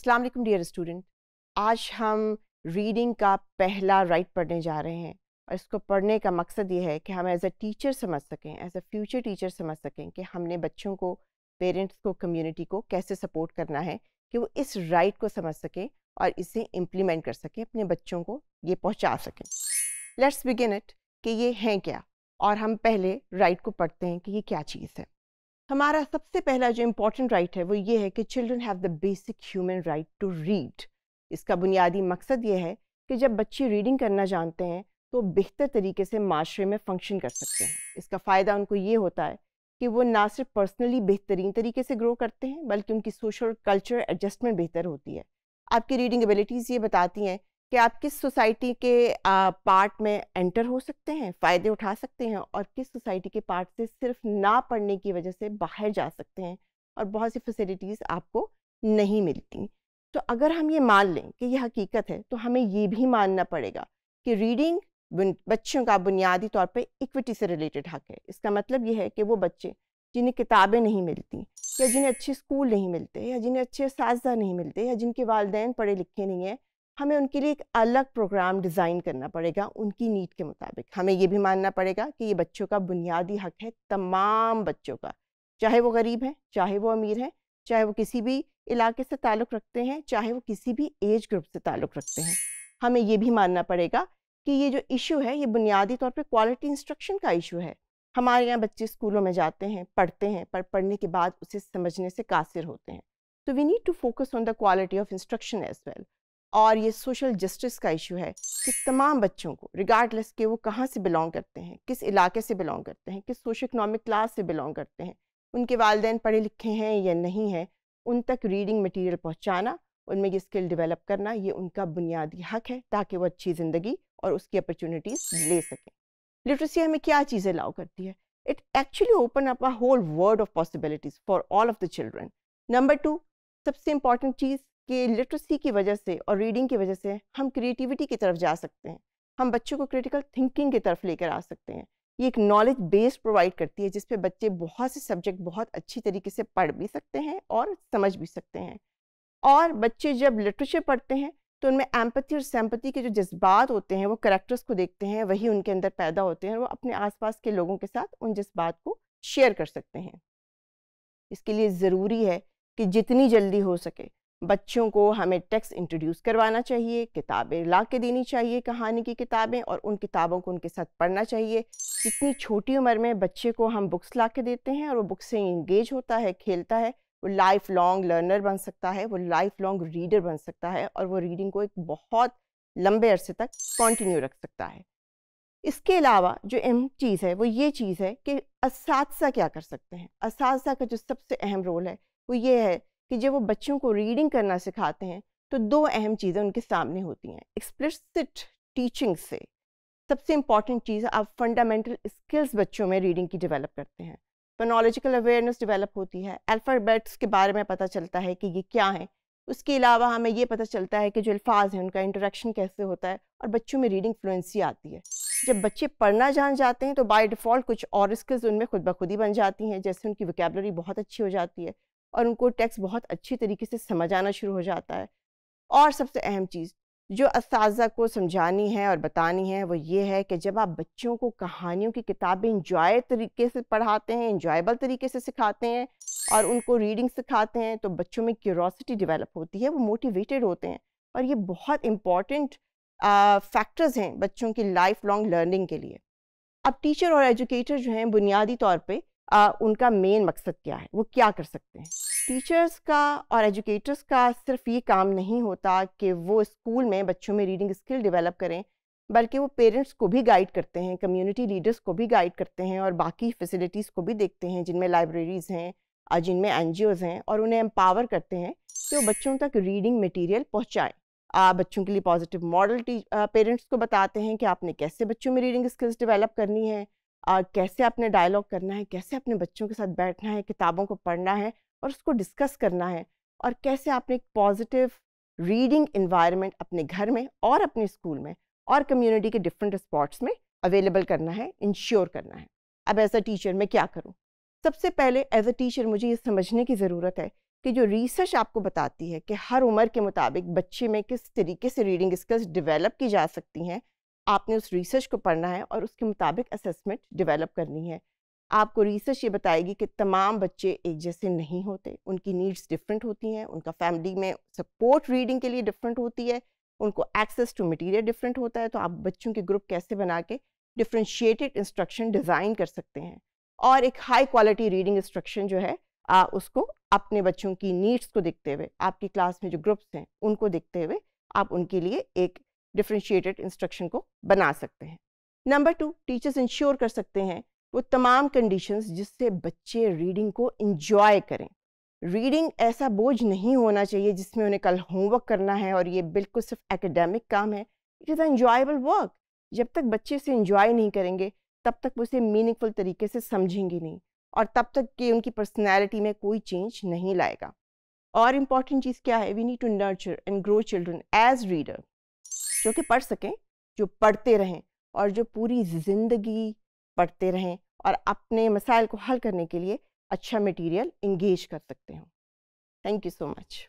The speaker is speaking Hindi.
असलम डियर स्टूडेंट आज हम रीडिंग का पहला राइट पढ़ने जा रहे हैं और इसको पढ़ने का मकसद ये है कि हम एज ए टीचर समझ सकें एज अ फ्यूचर टीचर समझ सकें कि हमने बच्चों को पेरेंट्स को कम्युनिटी को कैसे सपोर्ट करना है कि वो इस राइट को समझ सकें और इसे इम्प्लीमेंट कर सकें अपने बच्चों को ये पहुँचा सकें लेट्स बिगिन इट कि ये हैं क्या और हम पहले राइट को पढ़ते हैं कि ये क्या चीज़ है हमारा सबसे पहला जो इम्पोर्टेंट राइट right है वो ये है कि children have the basic human right to read इसका बुनियादी मकसद ये है कि जब बच्चे रीडिंग करना जानते हैं तो बेहतर तरीके से माशरे में फंक्शन कर सकते हैं इसका फ़ायदा उनको ये होता है कि वो ना सिर्फ पर्सनली बेहतरीन तरीके से ग्रो करते हैं बल्कि उनकी सोशल कल्चर एडजस्टमेंट बेहतर होती है आपकी रीडिंग एबिलिटीज़ ये बताती हैं कि आप किस सोसाइटी के पार्ट में एंटर हो सकते हैं फ़ायदे उठा सकते हैं और किस सोसाइटी के पार्ट से सिर्फ ना पढ़ने की वजह से बाहर जा सकते हैं और बहुत सी फैसिलिटीज़ आपको नहीं मिलती तो अगर हम ये मान लें कि यह हकीकत है तो हमें ये भी मानना पड़ेगा कि रीडिंग बच्चों का बुनियादी तौर पर इक्विटी से रिलेटेड हक है इसका मतलब ये है कि वो बच्चे जिन्हें किताबें नहीं मिलती या जिन्हें अच्छे स्कूल नहीं मिलते या जिन्हें अच्छे इस नहीं मिलते या जिनके वालदेन पढ़े लिखे नहीं हैं हमें उनके लिए एक अलग प्रोग्राम डिज़ाइन करना पड़ेगा उनकी नीड के मुताबिक हमें ये भी मानना पड़ेगा कि ये बच्चों का बुनियादी हक है तमाम बच्चों का चाहे वो गरीब हैं चाहे वो अमीर हैं चाहे वो किसी भी इलाके से ताल्लुक़ रखते हैं चाहे वो किसी भी एज ग्रुप से ताल्लुक़ रखते हैं हमें ये भी मानना पड़ेगा कि ये जो इशू है ये बुनियादी तौर पर क्वालिटी इंस्ट्रक्शन का इशू है हमारे यहाँ बच्चे स्कूलों में जाते हैं पढ़ते हैं पर पढ़ने के बाद उसे समझने से कासिर होते हैं तो we need to focus on the quality of instruction as well और ये सोशल जस्टिस का इशू है कि तमाम बच्चों को रिगार्डलेस के वो कहाँ से बिलोंग करते हैं किस इलाके से बिलोंग करते हैं किस सोशो इकनॉमिक क्लास से बिलोंग करते हैं उनके वालदेन पढ़े लिखे हैं या नहीं हैं उन तक रीडिंग मटीरियल पहुँचाना उनमें ये स्किल डेवलप करना ये उनका बुनियादी हक है ताकि वो अच्छी ज़िंदगी और उसकी अपॉर्चुनिटीज़ ले सकें लिटरेसी हमें क्या चीज़ें अलाउ करती है it actually open up a whole world of possibilities for all of the children number two सबसे इम्पॉर्टेंट चीज़ कि लिटरेसी की वजह से और रीडिंग की वजह से हम क्रिएटिविटी की तरफ जा सकते हैं हम बच्चों को क्रिटिकल थिंकिंग की तरफ लेकर आ सकते हैं ये एक नॉलेज बेस प्रोवाइड करती है जिसपे बच्चे बहुत से सब्जेक्ट बहुत अच्छी तरीके से पढ़ भी सकते हैं और समझ भी सकते हैं और बच्चे जब लिटरेचर पढ़ते हैं तो उनमें एम्पति और सैम्पति के जो जज्बात होते हैं वो करेक्टर्स को देखते हैं वही उनके अंदर पैदा होते हैं और वो अपने आसपास के लोगों के साथ उन जज्बात को शेयर कर सकते हैं इसके लिए ज़रूरी है कि जितनी जल्दी हो सके बच्चों को हमें टेक्स्ट इंट्रोड्यूस करवाना चाहिए किताबें ला के देनी चाहिए कहानी की किताबें और उन किताबों को उनके साथ पढ़ना चाहिए कितनी छोटी उम्र में बच्चे को हम बुक्स ला के देते हैं और वो बुक्स से इंगेज होता है खेलता है वो लाइफ लॉन्ग लर्नर बन सकता है वो लाइफ लॉन्ग रीडर बन सकता है और वो रीडिंग को एक बहुत लंबे अरसे तक कंटिन्यू रख सकता है इसके अलावा जो अहम चीज़ है वो ये चीज़ है कि इस क्या कर सकते हैं इस का जो सबसे अहम रोल है वो ये है कि जब वो बच्चों को रीडिंग करना सिखाते हैं तो दो अहम चीज़ें उनके सामने होती हैं एक्सप्लिसिट टीचिंग से सबसे इम्पॉर्टेंट चीज़ आप फंडामेंटल स्किल्स बच्चों में रीडिंग की डेवलप करते हैं फोनोलॉजिकल अवेयरनेस डेवलप होती है अल्फ़ाबेट्स के बारे में पता चलता है कि ये क्या है उसके अलावा हमें ये पता चलता है कि जो अल्फाज हैं उनका इंटरेक्शन कैसे होता है और बच्चों में रीडिंग फ्लुएंसी आती है जब बच्चे पढ़ना जान जाते हैं तो बाय डिफ़ॉल्ट कुछ और स्किल्स उनमें खुद ब खुद ही बन जाती हैं जैसे उनकी वोकेबलरी बहुत अच्छी हो जाती है और उनको टैक्स बहुत अच्छी तरीके से समझ आना शुरू हो जाता है और सबसे अहम चीज़ जो इस को समझानी है और बतानी है वो ये है कि जब आप बच्चों को कहानियों की किताबें इंजॉय तरीके से पढ़ाते हैं इंजॉयबल तरीके से सिखाते हैं और उनको रीडिंग सिखाते हैं तो बच्चों में क्यूरोसिटी डेवलप होती है वो मोटिवेटेड होते हैं और ये बहुत इम्पॉर्टेंट फैक्टर्स हैं बच्चों की लाइफ लॉन्ग लर्निंग के लिए अब टीचर और एजुकेटर जो हैं बुनियादी तौर पर आ, उनका मेन मकसद क्या है वो क्या कर सकते हैं टीचर्स का और एजुकेटर्स का सिर्फ ये काम नहीं होता कि वो स्कूल में बच्चों में रीडिंग स्किल डेवलप करें बल्कि वो पेरेंट्स को भी गाइड करते हैं कम्युनिटी लीडर्स को भी गाइड करते हैं और बाकी फैसिलिटीज़ को भी देखते हैं जिनमें लाइब्रेरीज़ हैं और जिनमें एन हैं और उन्हें एम्पावर करते हैं कि वो बच्चों तक रीडिंग मटीरियल पहुँचाएँ बच्चों के लिए पॉजिटिव मॉडल पेरेंट्स को बताते हैं कि आपने कैसे बच्चों में रीडिंग स्किल्स डेवलप करनी है आ, कैसे आपने डायलॉग करना है कैसे अपने बच्चों के साथ बैठना है किताबों को पढ़ना है और उसको डिस्कस करना है और कैसे आपने एक पॉजिटिव रीडिंग इन्वायरमेंट अपने घर में और अपने स्कूल में और कम्युनिटी के डिफरेंट स्पॉट्स में अवेलेबल करना है इंश्योर करना है अब एज अ टीचर मैं क्या करूँ सबसे पहले एज अ टीचर मुझे ये समझने की ज़रूरत है कि जो रिसर्च आपको बताती है कि हर उम्र के मुताबिक बच्चे में किस तरीके से रीडिंग स्किल्स डेवलप की जा सकती हैं आपने उस रिसर्च को पढ़ना है और उसके मुताबिक असेसमेंट डेवलप करनी है आपको रिसर्च ये बताएगी कि तमाम बच्चे एक जैसे नहीं होते उनकी नीड्स डिफरेंट होती हैं उनका फैमिली में सपोर्ट रीडिंग के लिए डिफरेंट होती है उनको एक्सेस टू मटेरियल डिफरेंट होता है तो आप बच्चों के ग्रुप कैसे बना के डिफ्रेंशिएटेड इंस्ट्रक्शन डिज़ाइन कर सकते हैं और एक हाई क्वालिटी रीडिंग इंस्ट्रक्शन जो है आ, उसको अपने बच्चों की नीड्स को देखते हुए आपकी क्लास में जो ग्रुप्स हैं उनको देखते हुए आप उनके लिए एक डिफ्रेंशिएटेड इंस्ट्रक्शन को बना सकते हैं नंबर टू टीचर्स इंश्योर कर सकते हैं वो तमाम कंडीशंस जिससे बच्चे रीडिंग को इंजॉय करें रीडिंग ऐसा बोझ नहीं होना चाहिए जिसमें उन्हें कल होमवर्क करना है और ये बिल्कुल सिर्फ एकेडमिक काम है इट इज़ अन्जॉयबल वर्क जब तक बच्चे इसे इंजॉय नहीं करेंगे तब तक वो इसे मीनिंगफुल तरीके से समझेंगे नहीं और तब तक कि उनकी पर्सनैलिटी में कोई चेंज नहीं लाएगा और इम्पॉर्टेंट चीज़ क्या है we need to nurture and grow children as reader जो कि पढ़ सकें जो पढ़ते रहें और जो पूरी ज़िंदगी पढ़ते रहें और अपने मसाइल को हल करने के लिए अच्छा मटेरियल इंगेज कर सकते हों थैंक यू सो मच